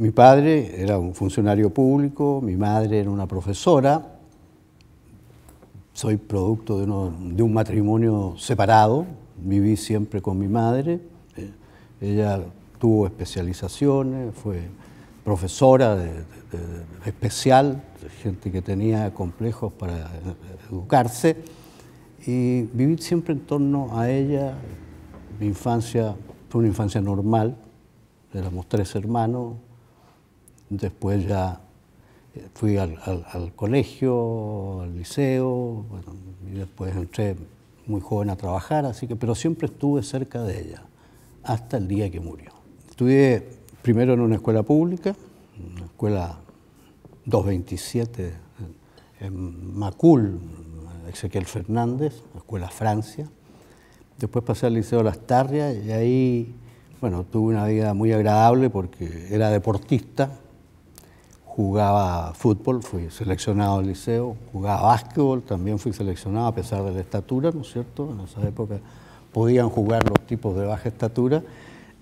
Mi padre era un funcionario público, mi madre era una profesora. Soy producto de, un matrimonio separado, viví siempre con mi madre. Eh, ella tuvo especializaciones, fue profesora de, especial, gente que tenía complejos para educarse, y viví siempre en torno a ella. Mi infancia fue una infancia normal, éramos tres hermanos, Después ya eh, fui al, colegio, al liceo, y después entré muy joven a trabajar, así que, pero siempre estuve cerca de ella, hasta el día que murió. Estuve primero en una escuela pública, la escuela 227 en Macul, Ezequiel Fernández, Escuela Francia. Después pasé al Liceo Las Tarrias y ahí, bueno, tuve una vida muy agradable porque era deportista, jugaba fútbol, fui seleccionado al liceo, jugaba básquetbol, también fui seleccionado a pesar de la estatura, ¿no es cierto? En esa época podían jugar los tipos de baja estatura,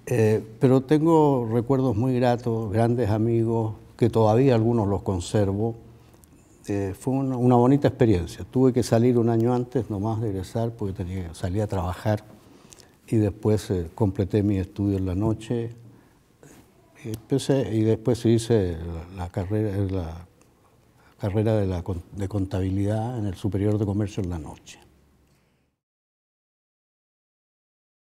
eh, pero tengo recuerdos muy gratos, grandes amigos, que todavía algunos los conservo. Eh, fue una, bonita experiencia. Tuve que salir un año antes nomás de regresar porque tenía, salí a trabajar y después eh, completé mi estudio en la noche Empecé y después hice la carrera, la carrera de, la, de contabilidad en el Superior de Comercio en la noche.